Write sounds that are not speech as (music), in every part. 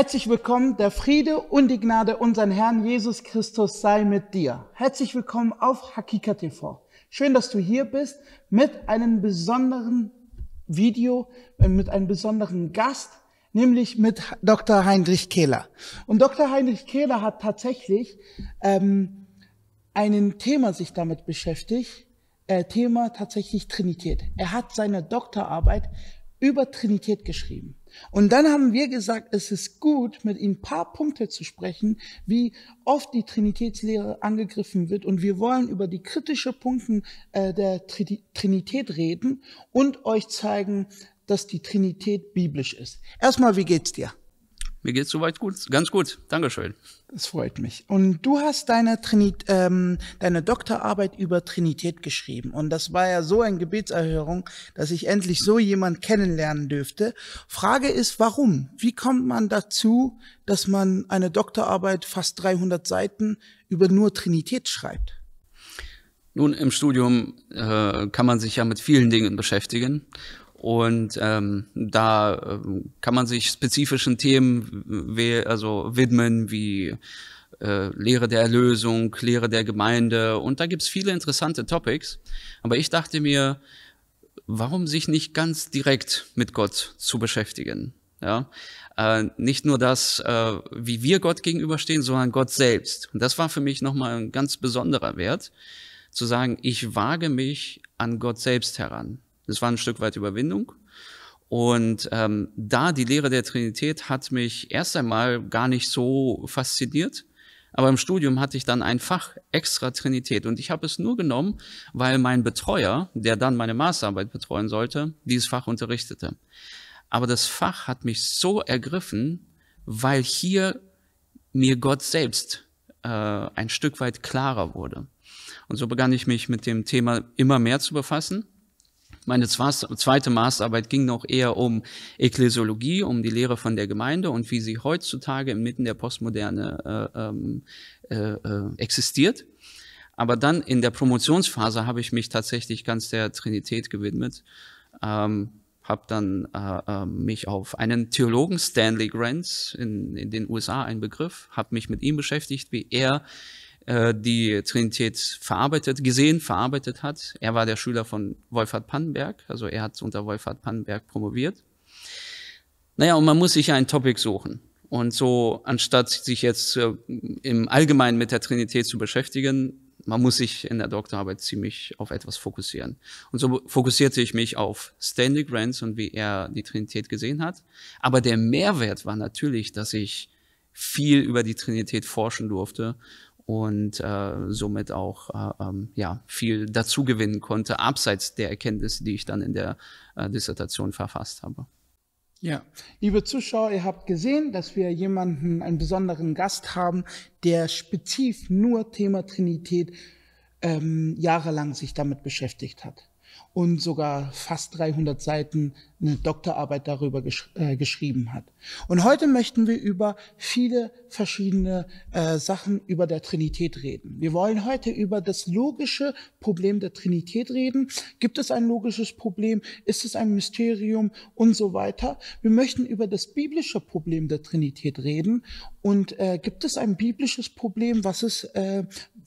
Herzlich willkommen, der Friede und die Gnade unseren Herrn Jesus Christus sei mit dir. Herzlich willkommen auf Hakika TV. Schön, dass du hier bist mit einem besonderen Video, äh, mit einem besonderen Gast, nämlich mit Dr. Heinrich Kehler. Und Dr. Heinrich Kehler hat tatsächlich ähm, ein Thema sich damit beschäftigt, äh, Thema tatsächlich Trinität. Er hat seine Doktorarbeit über Trinität geschrieben. Und dann haben wir gesagt, es ist gut, mit ihm paar Punkte zu sprechen, wie oft die Trinitätslehre angegriffen wird. Und wir wollen über die kritischen Punkte äh, der Trinität reden und euch zeigen, dass die Trinität biblisch ist. Erstmal, wie geht's dir? Mir geht es soweit gut, ganz gut. Dankeschön. Das freut mich. Und du hast deine, Trinit, ähm, deine Doktorarbeit über Trinität geschrieben. Und das war ja so eine Gebetserhörung, dass ich endlich so jemand kennenlernen dürfte. Frage ist, warum? Wie kommt man dazu, dass man eine Doktorarbeit fast 300 Seiten über nur Trinität schreibt? Nun, im Studium äh, kann man sich ja mit vielen Dingen beschäftigen. Und ähm, da ähm, kann man sich spezifischen Themen we also widmen, wie äh, Lehre der Erlösung, Lehre der Gemeinde. Und da gibt's viele interessante Topics. Aber ich dachte mir, warum sich nicht ganz direkt mit Gott zu beschäftigen? Ja, äh, nicht nur das, äh, wie wir Gott gegenüberstehen, sondern Gott selbst. Und das war für mich nochmal ein ganz besonderer Wert, zu sagen, ich wage mich an Gott selbst heran. Das war ein Stück weit Überwindung. Und ähm, da die Lehre der Trinität hat mich erst einmal gar nicht so fasziniert, aber im Studium hatte ich dann ein Fach extra Trinität und ich habe es nur genommen, weil mein Betreuer, der dann meine Masterarbeit betreuen sollte, dieses Fach unterrichtete. Aber das Fach hat mich so ergriffen, weil hier mir Gott selbst äh, ein Stück weit klarer wurde. Und so begann ich mich mit dem Thema immer mehr zu befassen meine zweite Masterarbeit ging noch eher um Ekklesiologie, um die Lehre von der Gemeinde und wie sie heutzutage inmitten der Postmoderne äh, ähm, äh, äh, existiert. Aber dann in der Promotionsphase habe ich mich tatsächlich ganz der Trinität gewidmet. Ähm, habe dann äh, ähm, mich auf einen Theologen Stanley Grants in, in den USA, ein Begriff, habe mich mit ihm beschäftigt, wie er äh, die Trinität verarbeitet, gesehen, verarbeitet hat. Er war der Schüler von Wolfhard Pannenberg, also er hat unter Wolfhard Pannenberg promoviert. Naja, und man muss sich ja ein Topic suchen. Und so, anstatt sich jetzt äh, im Allgemeinen mit der Trinität zu beschäftigen, man muss sich in der Doktorarbeit ziemlich auf etwas fokussieren. Und so fokussierte ich mich auf Stanley Grants und wie er die Trinität gesehen hat. Aber der Mehrwert war natürlich, dass ich viel über die Trinität forschen durfte und äh, somit auch äh, ähm, ja, viel dazugewinnen konnte, abseits der Erkenntnisse, die ich dann in der äh, Dissertation verfasst habe. Ja, liebe Zuschauer, ihr habt gesehen, dass wir jemanden, einen besonderen Gast haben, der spezifisch nur Thema Trinität ähm, jahrelang sich damit beschäftigt hat und sogar fast 300 Seiten eine Doktorarbeit darüber gesch äh, geschrieben hat. Und heute möchten wir über viele verschiedene äh, Sachen über der Trinität reden. Wir wollen heute über das logische Problem der Trinität reden. Gibt es ein logisches Problem? Ist es ein Mysterium? Und so weiter. Wir möchten über das biblische Problem der Trinität reden. Und äh, gibt es ein biblisches Problem? Was ist, äh,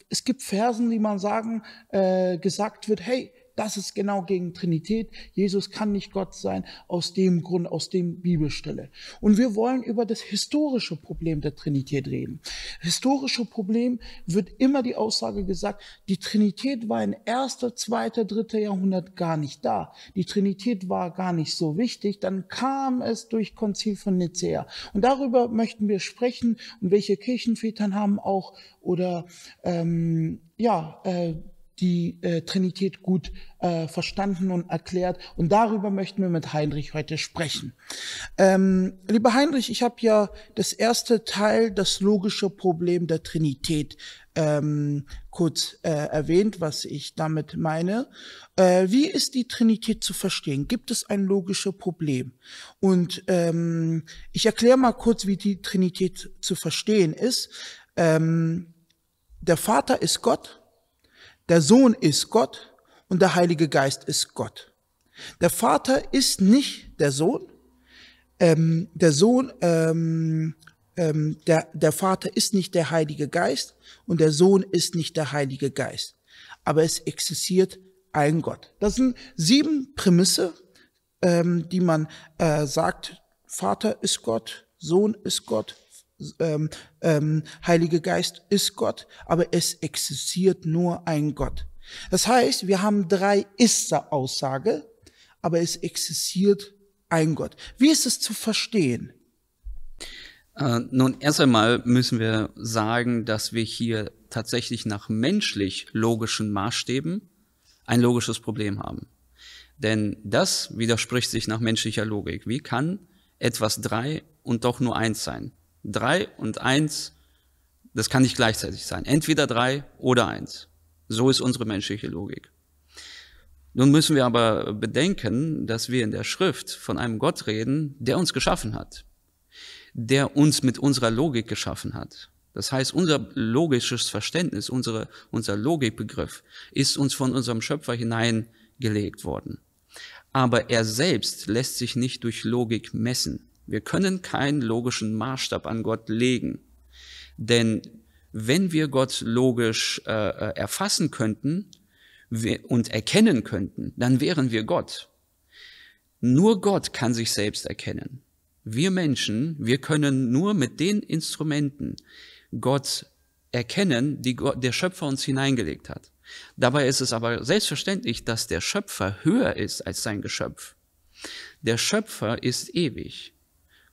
es gibt Versen, die man sagen, äh, gesagt wird, hey, das ist genau gegen Trinität. Jesus kann nicht Gott sein aus dem Grund, aus dem Bibelstelle. Und wir wollen über das historische Problem der Trinität reden. Historische Problem wird immer die Aussage gesagt, die Trinität war in erster, zweiter, dritter Jahrhundert gar nicht da. Die Trinität war gar nicht so wichtig. Dann kam es durch Konzil von Nicea. Und darüber möchten wir sprechen und welche Kirchenvätern haben auch oder ähm, ja, äh, die äh, Trinität gut äh, verstanden und erklärt. Und darüber möchten wir mit Heinrich heute sprechen. Ähm, lieber Heinrich, ich habe ja das erste Teil, das logische Problem der Trinität, ähm, kurz äh, erwähnt, was ich damit meine. Äh, wie ist die Trinität zu verstehen? Gibt es ein logisches Problem? Und ähm, ich erkläre mal kurz, wie die Trinität zu verstehen ist. Ähm, der Vater ist Gott, der Sohn ist Gott und der Heilige Geist ist Gott. Der Vater ist nicht der Sohn. Ähm, der Sohn, ähm, ähm, der, der Vater ist nicht der Heilige Geist und der Sohn ist nicht der Heilige Geist. Aber es existiert ein Gott. Das sind sieben Prämisse, ähm, die man äh, sagt. Vater ist Gott, Sohn ist Gott, ähm, ähm, Heilige Geist ist Gott, aber es existiert nur ein Gott. Das heißt, wir haben drei Ist-Aussage, aber es existiert ein Gott. Wie ist es zu verstehen? Äh, nun, erst einmal müssen wir sagen, dass wir hier tatsächlich nach menschlich logischen Maßstäben ein logisches Problem haben. Denn das widerspricht sich nach menschlicher Logik. Wie kann etwas drei und doch nur eins sein? Drei und eins, das kann nicht gleichzeitig sein. Entweder drei oder eins. So ist unsere menschliche Logik. Nun müssen wir aber bedenken, dass wir in der Schrift von einem Gott reden, der uns geschaffen hat, der uns mit unserer Logik geschaffen hat. Das heißt, unser logisches Verständnis, unsere, unser Logikbegriff ist uns von unserem Schöpfer hineingelegt worden. Aber er selbst lässt sich nicht durch Logik messen. Wir können keinen logischen Maßstab an Gott legen. Denn wenn wir Gott logisch äh, äh erfassen könnten und erkennen könnten, dann wären wir Gott. Nur Gott kann sich selbst erkennen. Wir Menschen, wir können nur mit den Instrumenten Gott erkennen, die Gott, der Schöpfer uns hineingelegt hat. Dabei ist es aber selbstverständlich, dass der Schöpfer höher ist als sein Geschöpf. Der Schöpfer ist ewig.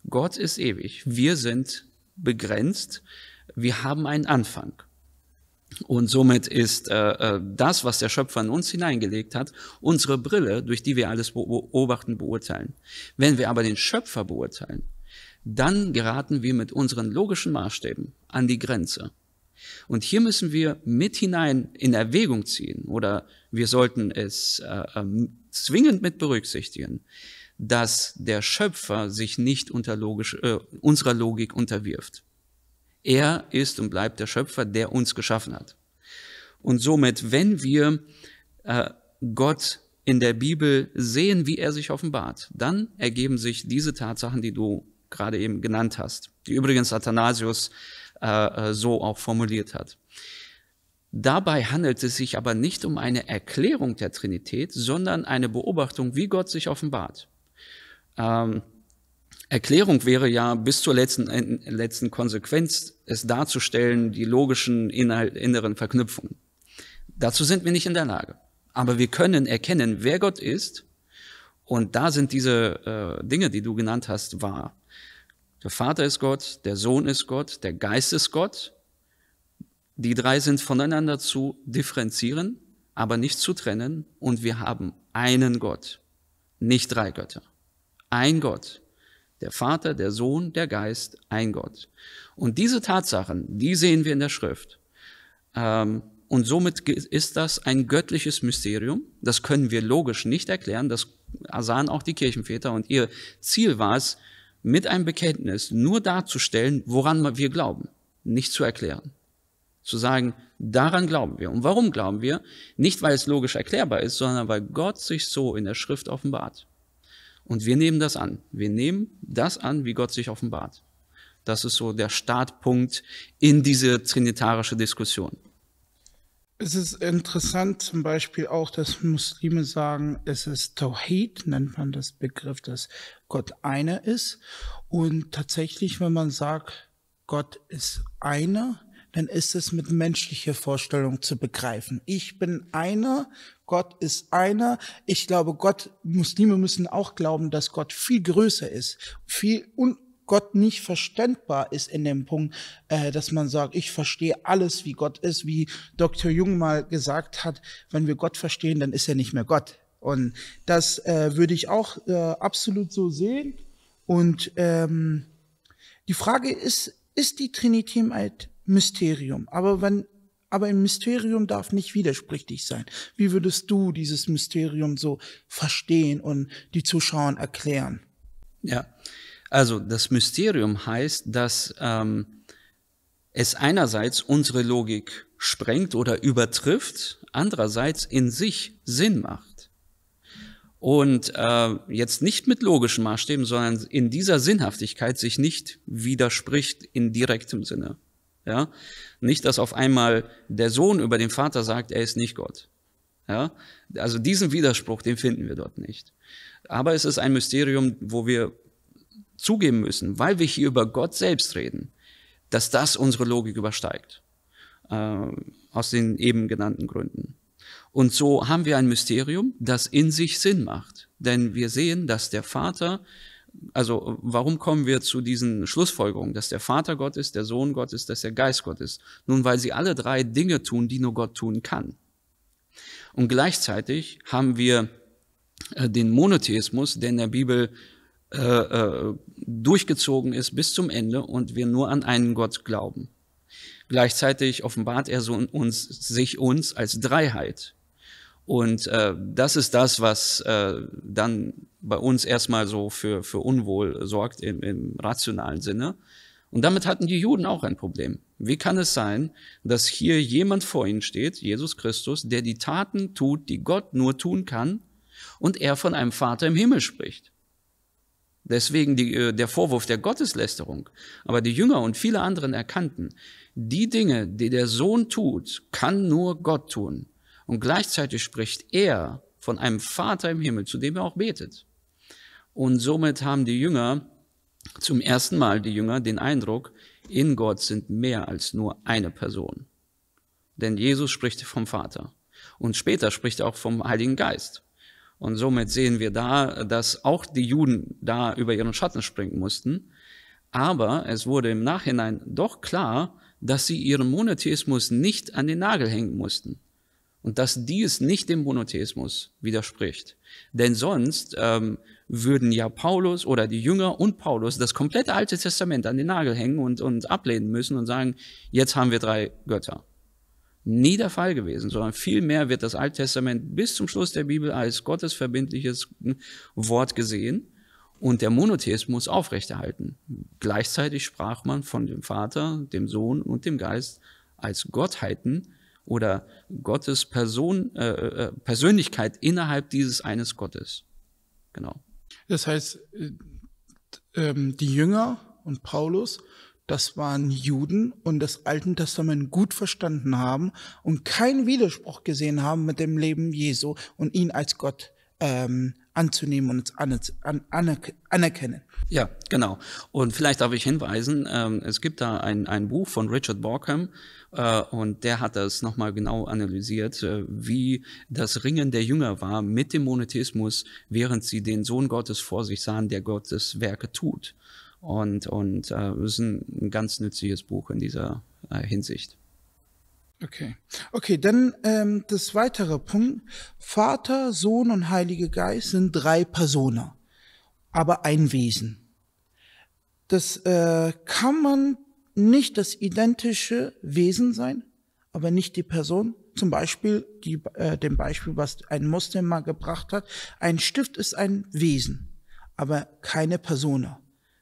Gott ist ewig. Wir sind begrenzt. Wir haben einen Anfang. Und somit ist äh, äh, das, was der Schöpfer in uns hineingelegt hat, unsere Brille, durch die wir alles beobachten, beurteilen. Wenn wir aber den Schöpfer beurteilen, dann geraten wir mit unseren logischen Maßstäben an die Grenze. Und hier müssen wir mit hinein in Erwägung ziehen oder wir sollten es äh, ähm, zwingend mit berücksichtigen, dass der Schöpfer sich nicht logisch, äh, unserer Logik unterwirft. Er ist und bleibt der Schöpfer, der uns geschaffen hat. Und somit, wenn wir äh, Gott in der Bibel sehen, wie er sich offenbart, dann ergeben sich diese Tatsachen, die du gerade eben genannt hast, die übrigens Athanasius äh, äh so auch formuliert hat. Dabei handelt es sich aber nicht um eine Erklärung der Trinität, sondern eine Beobachtung, wie Gott sich offenbart. Ähm, Erklärung wäre ja, bis zur letzten, äh, letzten Konsequenz es darzustellen, die logischen inneren Verknüpfungen. Dazu sind wir nicht in der Lage. Aber wir können erkennen, wer Gott ist. Und da sind diese äh, Dinge, die du genannt hast, wahr. Der Vater ist Gott, der Sohn ist Gott, der Geist ist Gott. Die drei sind voneinander zu differenzieren, aber nicht zu trennen. Und wir haben einen Gott, nicht drei Götter ein Gott. Der Vater, der Sohn, der Geist, ein Gott. Und diese Tatsachen, die sehen wir in der Schrift. Ähm, und somit ist das ein göttliches Mysterium. Das können wir logisch nicht erklären. Das sahen auch die Kirchenväter. Und ihr Ziel war es, mit einem Bekenntnis nur darzustellen, woran wir glauben, nicht zu erklären. Zu sagen, daran glauben wir. Und warum glauben wir? Nicht, weil es logisch erklärbar ist, sondern weil Gott sich so in der Schrift offenbart. Und wir nehmen das an. Wir nehmen das an, wie Gott sich offenbart. Das ist so der Startpunkt in diese trinitarische Diskussion. Es ist interessant zum Beispiel auch, dass Muslime sagen, es ist Tawhid, nennt man das Begriff, dass Gott einer ist. Und tatsächlich, wenn man sagt, Gott ist einer, dann ist es mit menschlicher Vorstellung zu begreifen. Ich bin einer, Gott ist einer. Ich glaube, Gott, Muslime müssen auch glauben, dass Gott viel größer ist, viel un Gott nicht verständbar ist in dem Punkt, äh, dass man sagt, ich verstehe alles, wie Gott ist, wie Dr. Jung mal gesagt hat, wenn wir Gott verstehen, dann ist er nicht mehr Gott. Und das äh, würde ich auch äh, absolut so sehen. Und ähm, die Frage ist, ist die Trinität Mysterium. Aber wenn, aber ein Mysterium darf nicht widersprüchlich sein. Wie würdest du dieses Mysterium so verstehen und die Zuschauer erklären? Ja, also das Mysterium heißt, dass ähm, es einerseits unsere Logik sprengt oder übertrifft, andererseits in sich Sinn macht. Und äh, jetzt nicht mit logischen Maßstäben, sondern in dieser Sinnhaftigkeit sich nicht widerspricht in direktem Sinne. Ja? Nicht, dass auf einmal der Sohn über den Vater sagt, er ist nicht Gott. Ja? Also diesen Widerspruch, den finden wir dort nicht. Aber es ist ein Mysterium, wo wir zugeben müssen, weil wir hier über Gott selbst reden, dass das unsere Logik übersteigt. Äh, aus den eben genannten Gründen. Und so haben wir ein Mysterium, das in sich Sinn macht. Denn wir sehen, dass der Vater also warum kommen wir zu diesen Schlussfolgerungen, dass der Vater Gott ist, der Sohn Gott ist, dass der Geist Gott ist? Nun, weil sie alle drei Dinge tun, die nur Gott tun kann. Und gleichzeitig haben wir äh, den Monotheismus, der in der Bibel äh, äh, durchgezogen ist bis zum Ende und wir nur an einen Gott glauben. Gleichzeitig offenbart er so uns, sich uns als Dreiheit. Und äh, das ist das, was äh, dann bei uns erstmal so für, für Unwohl sorgt im, im rationalen Sinne. Und damit hatten die Juden auch ein Problem. Wie kann es sein, dass hier jemand vor ihnen steht, Jesus Christus, der die Taten tut, die Gott nur tun kann, und er von einem Vater im Himmel spricht? Deswegen die, äh, der Vorwurf der Gotteslästerung. Aber die Jünger und viele anderen erkannten, die Dinge, die der Sohn tut, kann nur Gott tun. Und gleichzeitig spricht er von einem Vater im Himmel, zu dem er auch betet. Und somit haben die Jünger, zum ersten Mal die Jünger, den Eindruck, in Gott sind mehr als nur eine Person. Denn Jesus spricht vom Vater. Und später spricht er auch vom Heiligen Geist. Und somit sehen wir da, dass auch die Juden da über ihren Schatten springen mussten. Aber es wurde im Nachhinein doch klar, dass sie ihren Monotheismus nicht an den Nagel hängen mussten und dass dies nicht dem Monotheismus widerspricht. Denn sonst ähm, würden ja Paulus oder die Jünger und Paulus das komplette Alte Testament an den Nagel hängen und, und ablehnen müssen und sagen, jetzt haben wir drei Götter. Nie der Fall gewesen, sondern vielmehr wird das Alte Testament bis zum Schluss der Bibel als gottesverbindliches hm, Wort gesehen und der Monotheismus aufrechterhalten. Gleichzeitig sprach man von dem Vater, dem Sohn und dem Geist als Gottheiten, oder Gottes Person, äh, äh, äh, Persönlichkeit innerhalb dieses eines Gottes. Genau. Das heißt, äh, ähm, die Jünger und Paulus, das waren Juden und das Alten Testament gut verstanden haben und keinen Widerspruch gesehen haben mit dem Leben Jesu und ihn als Gott ähm, anzunehmen und an, an, anerk anerkennen. Ja, genau. Und vielleicht darf ich hinweisen, ähm, es gibt da ein, ein Buch von Richard Borkham äh, und der hat das nochmal genau analysiert, äh, wie das Ringen der Jünger war mit dem Monetismus, während sie den Sohn Gottes vor sich sahen, der Gottes Werke tut. Und, und äh, ist ein, ein ganz nützliches Buch in dieser äh, Hinsicht. Okay. Okay, dann ähm, das weitere Punkt. Vater, Sohn und Heilige Geist sind drei Personen, aber ein Wesen. Das äh, kann man nicht das identische Wesen sein, aber nicht die Person. Zum Beispiel, die, äh, dem Beispiel, was ein Muslim mal gebracht hat. Ein Stift ist ein Wesen, aber keine Persona.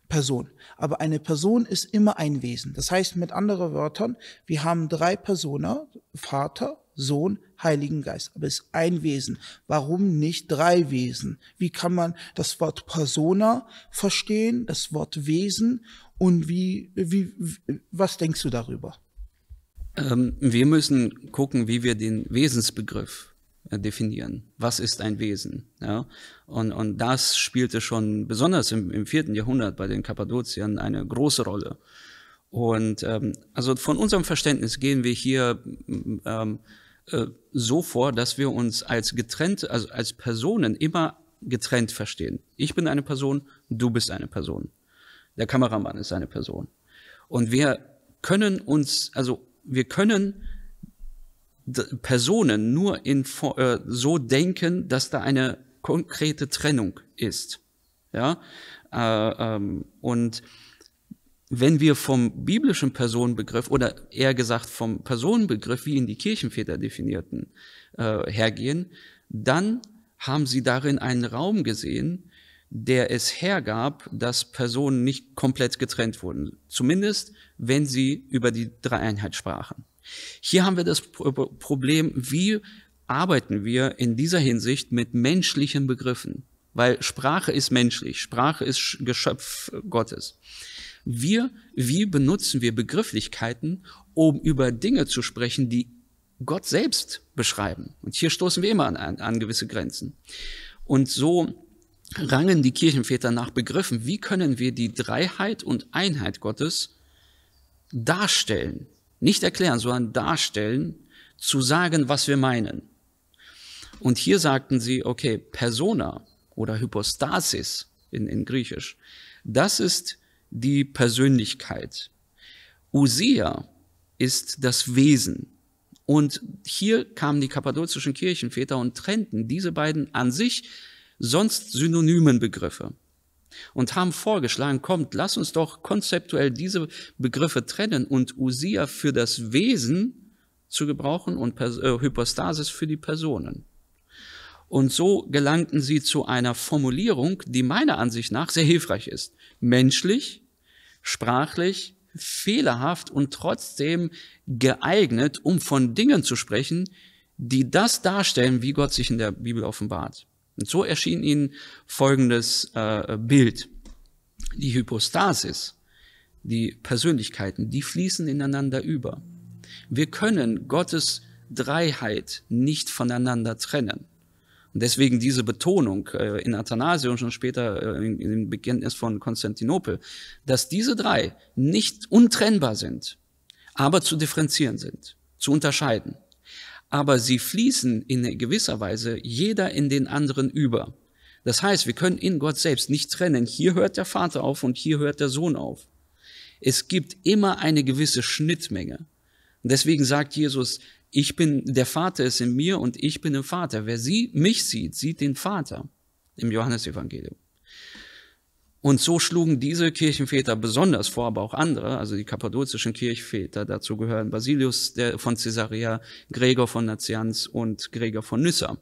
Person. Aber eine Person ist immer ein Wesen. Das heißt mit anderen Wörtern, wir haben drei Personen, Vater, Sohn, Heiligen Geist. Aber es ist ein Wesen. Warum nicht drei Wesen? Wie kann man das Wort Persona verstehen, das Wort Wesen und wie, wie, was denkst du darüber? Ähm, wir müssen gucken, wie wir den Wesensbegriff äh, definieren. Was ist ein Wesen? Ja? Und, und das spielte schon besonders im, im vierten Jahrhundert bei den Kappadoziern eine große Rolle. Und ähm, also von unserem Verständnis gehen wir hier ähm, äh, so vor, dass wir uns als getrennt, also als Personen immer getrennt verstehen. Ich bin eine Person, du bist eine Person. Der Kameramann ist eine Person. Und wir können uns, also wir können Personen nur in, äh, so denken, dass da eine konkrete Trennung ist. Ja? Äh, ähm, und wenn wir vom biblischen Personenbegriff oder eher gesagt vom Personenbegriff, wie ihn die Kirchenväter definierten, äh, hergehen, dann haben sie darin einen Raum gesehen, der es hergab, dass Personen nicht komplett getrennt wurden. Zumindest, wenn sie über die Dreieinheit sprachen. Hier haben wir das Problem, wie arbeiten wir in dieser Hinsicht mit menschlichen Begriffen? Weil Sprache ist menschlich, Sprache ist Geschöpf Gottes. Wir, wie benutzen wir Begrifflichkeiten, um über Dinge zu sprechen, die Gott selbst beschreiben? Und hier stoßen wir immer an, an gewisse Grenzen. Und so rangen die Kirchenväter nach Begriffen. Wie können wir die Dreiheit und Einheit Gottes darstellen? Nicht erklären, sondern darstellen, zu sagen, was wir meinen. Und hier sagten sie, okay, Persona oder Hypostasis in, in Griechisch, das ist die Persönlichkeit. Usia ist das Wesen. Und hier kamen die kappadokischen Kirchenväter und trennten diese beiden an sich sonst synonymen Begriffe und haben vorgeschlagen, kommt, lass uns doch konzeptuell diese Begriffe trennen und Usia für das Wesen zu gebrauchen und äh, Hypostasis für die Personen. Und so gelangten sie zu einer Formulierung, die meiner Ansicht nach sehr hilfreich ist. Menschlich, sprachlich, fehlerhaft und trotzdem geeignet, um von Dingen zu sprechen, die das darstellen, wie Gott sich in der Bibel offenbart. Und so erschien ihnen folgendes äh, Bild. Die Hypostasis, die Persönlichkeiten, die fließen ineinander über. Wir können Gottes Dreiheit nicht voneinander trennen. Und deswegen diese Betonung äh, in Athanasius und schon später äh, in, in dem Bekenntnis von Konstantinopel, dass diese drei nicht untrennbar sind, aber zu differenzieren sind, zu unterscheiden aber sie fließen in gewisser Weise jeder in den anderen über. Das heißt, wir können in Gott selbst nicht trennen. Hier hört der Vater auf und hier hört der Sohn auf. Es gibt immer eine gewisse Schnittmenge. Und deswegen sagt Jesus, ich bin, der Vater ist in mir und ich bin im Vater. Wer sie, mich sieht, sieht den Vater im Johannesevangelium. Und so schlugen diese Kirchenväter besonders vor, aber auch andere, also die kappadozischen Kirchväter, dazu gehören Basilius von Caesarea, Gregor von Nazianz und Gregor von Nyssa.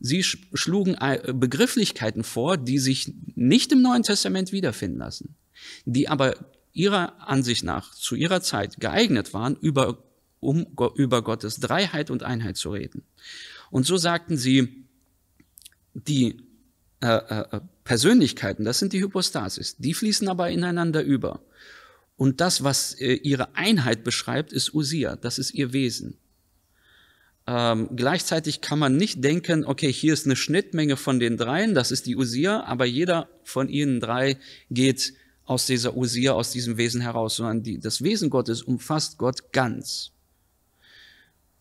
Sie schlugen äh, Begrifflichkeiten vor, die sich nicht im Neuen Testament wiederfinden lassen, die aber ihrer Ansicht nach zu ihrer Zeit geeignet waren, über, um über Gottes Dreiheit und Einheit zu reden. Und so sagten sie, die äh, äh, Persönlichkeiten, das sind die Hypostasis, die fließen aber ineinander über. Und das, was äh, ihre Einheit beschreibt, ist Usia, das ist ihr Wesen. Ähm, gleichzeitig kann man nicht denken, okay, hier ist eine Schnittmenge von den dreien, das ist die Usia, aber jeder von ihnen drei geht aus dieser Usia, aus diesem Wesen heraus, sondern die, das Wesen Gottes umfasst Gott ganz.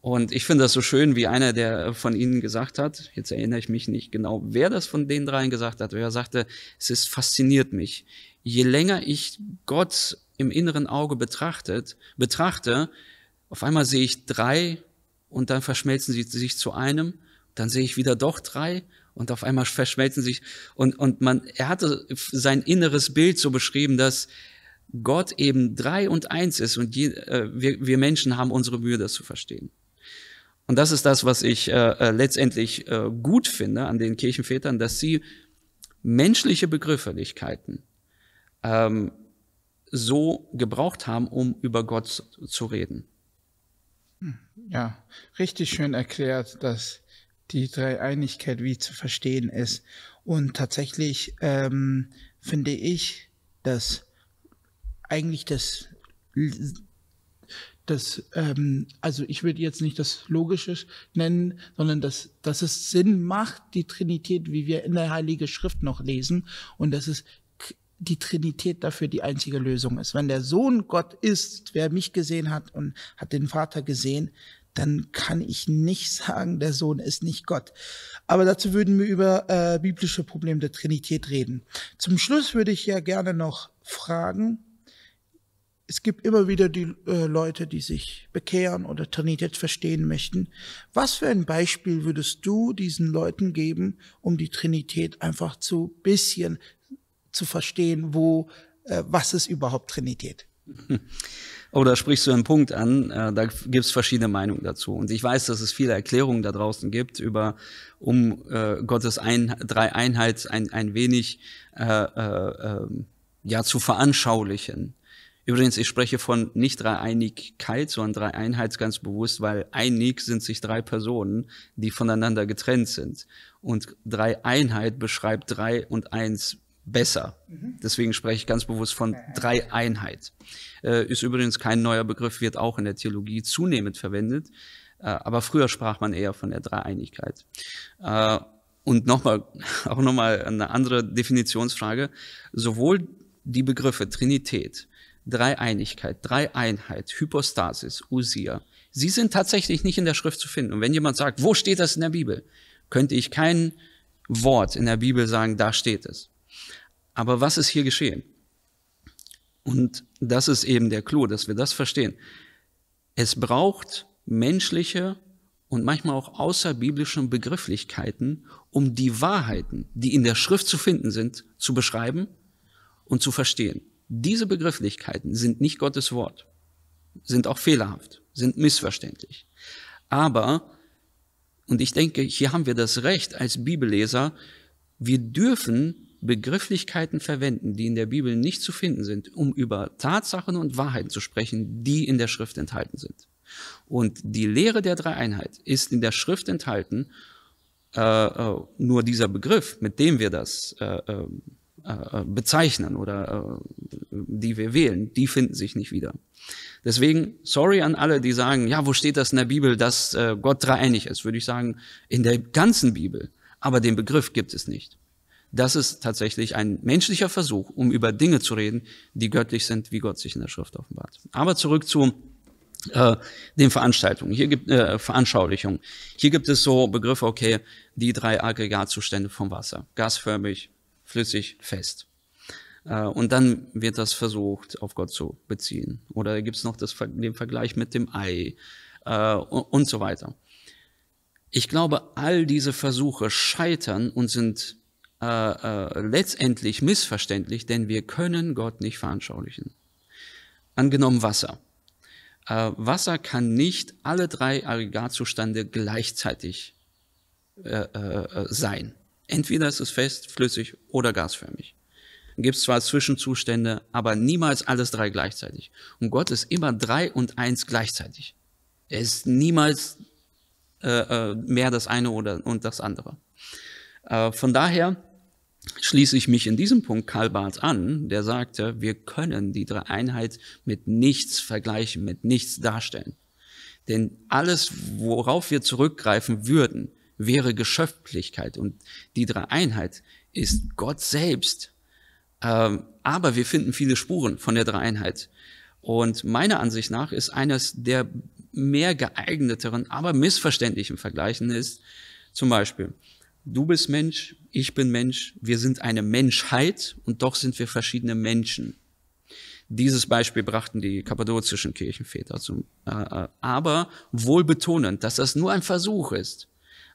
Und ich finde das so schön, wie einer, der von Ihnen gesagt hat, jetzt erinnere ich mich nicht genau, wer das von den dreien gesagt hat, wer sagte, es ist fasziniert mich. Je länger ich Gott im inneren Auge betrachtet, betrachte, auf einmal sehe ich drei und dann verschmelzen sie sich zu einem, dann sehe ich wieder doch drei und auf einmal verschmelzen sich und, und man, er hatte sein inneres Bild so beschrieben, dass Gott eben drei und eins ist und je, äh, wir, wir Menschen haben unsere Mühe, das zu verstehen. Und das ist das, was ich äh, äh, letztendlich äh, gut finde an den Kirchenvätern, dass sie menschliche Begrifflichkeiten ähm, so gebraucht haben, um über Gott zu, zu reden. Hm, ja, richtig schön erklärt, dass die Dreieinigkeit wie zu verstehen ist. Und tatsächlich ähm, finde ich, dass eigentlich das das, ähm, also ich würde jetzt nicht das Logische nennen, sondern dass, dass es Sinn macht, die Trinität, wie wir in der Heiligen Schrift noch lesen, und dass es die Trinität dafür die einzige Lösung ist. Wenn der Sohn Gott ist, wer mich gesehen hat und hat den Vater gesehen, dann kann ich nicht (laughs) sagen, der Sohn ist nicht Gott. Aber dazu würden wir über äh, biblische Probleme der Trinität reden. Zum Schluss würde ich ja gerne noch fragen, es gibt immer wieder die äh, Leute, die sich bekehren oder Trinität verstehen möchten. Was für ein Beispiel würdest du diesen Leuten geben, um die Trinität einfach zu bisschen zu verstehen, wo, äh, was ist überhaupt Trinität? (laughs) Oh, da sprichst du einen Punkt an. Äh, da gibt es verschiedene Meinungen dazu. Und ich weiß, dass es viele Erklärungen da draußen gibt über um äh, Gottes ein, Dreieinheit ein, ein wenig äh, äh, ähm, ja zu veranschaulichen. Übrigens, ich spreche von nicht Dreieinigkeit, sondern Dreieinheit ganz bewusst, weil einig sind sich drei Personen, die voneinander getrennt sind. Und Dreieinheit beschreibt drei und eins besser. Mhm. Deswegen spreche ich ganz bewusst von Dreieinheit. Äh, ist übrigens kein neuer Begriff, wird auch in der Theologie zunehmend verwendet. Äh, aber früher sprach man eher von der Dreieinigkeit. Äh, und nochmal, (laughs) auch nochmal eine andere Definitionsfrage. Sowohl die Begriffe Trinität Dreieinigkeit, Dreieinheit, Hypostasis, Usia. Sie sind tatsächlich nicht in der Schrift zu finden. Und wenn jemand sagt, wo steht das in der Bibel, könnte ich kein Wort in der Bibel sagen, da steht es. Aber was ist hier geschehen? Und das ist eben der Clou, dass wir das verstehen. Es braucht menschliche und manchmal auch außerbiblische Begrifflichkeiten, um die Wahrheiten, die in der Schrift zu finden sind, zu beschreiben und zu verstehen. Diese Begrifflichkeiten sind nicht Gottes Wort, sind auch fehlerhaft, sind missverständlich. Aber, und ich denke, hier haben wir das Recht als Bibelleser, wir dürfen Begrifflichkeiten verwenden, die in der Bibel nicht zu finden sind, um über Tatsachen und Wahrheiten zu sprechen, die in der Schrift enthalten sind. Und die Lehre der Dreieinheit ist in der Schrift enthalten, äh, äh, nur dieser Begriff, mit dem wir das äh, ähm, äh, äh, bezeichnen oder äh, die wir wählen, die finden sich nicht wieder. Deswegen, sorry an alle, die sagen, ja, wo steht das in der Bibel, dass äh, Gott dreieinig ist? Würde ich sagen, in der ganzen Bibel. Aber den Begriff gibt es nicht. Das ist tatsächlich ein menschlicher Versuch, um über Dinge zu reden, die göttlich sind, wie Gott sich in der Schrift offenbart. Aber zurück zu äh, den Veranstaltungen. Hier gibt äh, Veranschaulichungen. Hier gibt es so Begriffe, okay, die drei Aggregatzustände vom Wasser. Gasförmig, flüssig, fest. Äh, und dann wird das versucht, auf Gott zu beziehen. Oder gibt es noch das, den Vergleich mit dem Ei äh, und so weiter. Ich glaube, all diese Versuche scheitern und sind äh, äh, letztendlich missverständlich, denn wir können Gott nicht veranschaulichen. Angenommen Wasser. Äh, Wasser kann nicht alle drei Aggregatzustände gleichzeitig äh, sein. Entweder ist es fest, flüssig oder gasförmig. Gibt zwar Zwischenzustände, aber niemals alles drei gleichzeitig. Und Gott ist immer drei und eins gleichzeitig. Er ist niemals äh, äh, mehr das eine oder und das andere. Äh, von daher schließe ich mich in diesem Punkt Karl Barth an, der sagte, wir können die drei Einheit mit nichts vergleichen, mit nichts darstellen. Denn alles, worauf wir zurückgreifen würden, wäre Geschöpflichkeit. Und die Dreieinheit ist Gott selbst. Ähm, aber wir finden viele Spuren von der Dreieinheit. Und meiner Ansicht nach ist eines der mehr geeigneteren, aber missverständlichen Vergleichen ist zum Beispiel, du bist Mensch, ich bin Mensch, wir sind eine Menschheit und doch sind wir verschiedene Menschen. Dieses Beispiel brachten die kappadozischen Kirchenväter zum, äh, äh aber wohl betonend, dass das nur ein Versuch ist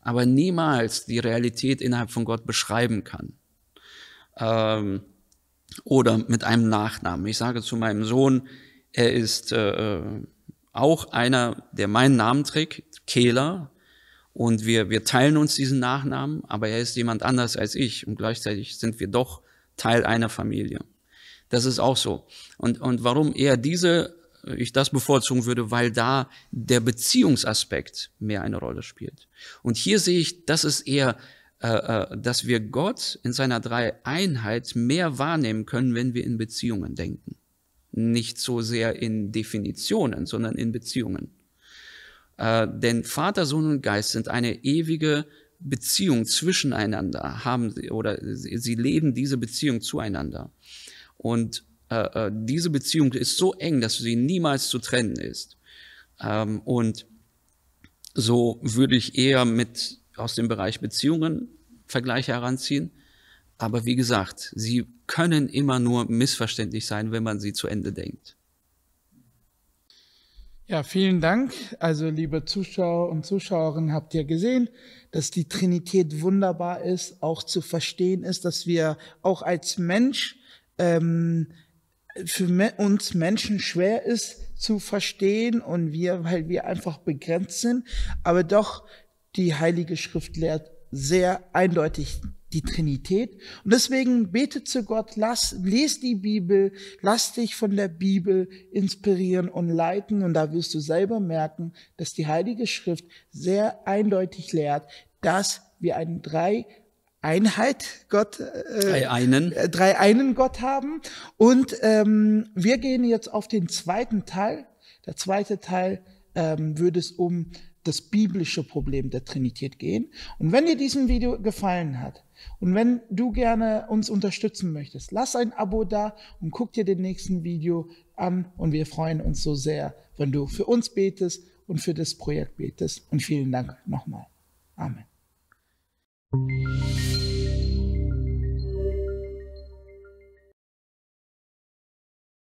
aber niemals die Realität innerhalb von Gott beschreiben kann. Ähm, oder mit einem Nachnamen. Ich sage zu meinem Sohn, er ist äh, auch einer, der meinen Namen trägt, Kehler. Und wir, wir teilen uns diesen Nachnamen, aber er ist jemand anders als ich. Und gleichzeitig sind wir doch Teil einer Familie. Das ist auch so. Und, und warum er diese äh, ich das bevorzugen würde, weil da der Beziehungsaspekt mehr eine Rolle spielt. Und hier sehe ich, dass es eher, äh, äh, dass wir Gott in seiner Dreieinheit mehr wahrnehmen können, wenn wir in Beziehungen denken. Nicht so sehr in Definitionen, sondern in Beziehungen. Äh, denn Vater, Sohn und Geist sind eine ewige Beziehung zwischeneinander, haben sie oder sie leben diese Beziehung zueinander. Und äh, äh, diese Beziehung ist so eng, dass sie niemals zu trennen ist. Ähm, und so würde ich eher mit aus dem Bereich Beziehungen Vergleiche heranziehen. Aber wie gesagt, sie können immer nur missverständlich sein, wenn man sie zu Ende denkt. Ja, vielen Dank. Also, liebe Zuschauer und Zuschauerinnen, habt ihr gesehen, dass die Trinität wunderbar ist, auch zu verstehen ist, dass wir auch als Mensch ähm, für uns Menschen schwer ist zu verstehen und wir, weil wir einfach begrenzt sind, aber doch die Heilige Schrift lehrt sehr eindeutig die Trinität. Und deswegen bete zu Gott, lass, les die Bibel, lass dich von der Bibel inspirieren und leiten. Und da wirst du selber merken, dass die Heilige Schrift sehr eindeutig lehrt, dass wir einen drei Einheit Gott, äh, drei einen, äh, drei einen Gott haben. Und ähm, wir gehen jetzt auf den zweiten Teil. Der zweite Teil ähm, würde es um das biblische Problem der Trinität gehen. Und wenn dir diesem Video gefallen hat und wenn du gerne uns unterstützen möchtest, lass ein Abo da und guck dir den nächsten Video an. Und wir freuen uns so sehr, wenn du für uns betest und für das Projekt betest. Und vielen Dank nochmal. Amen. Música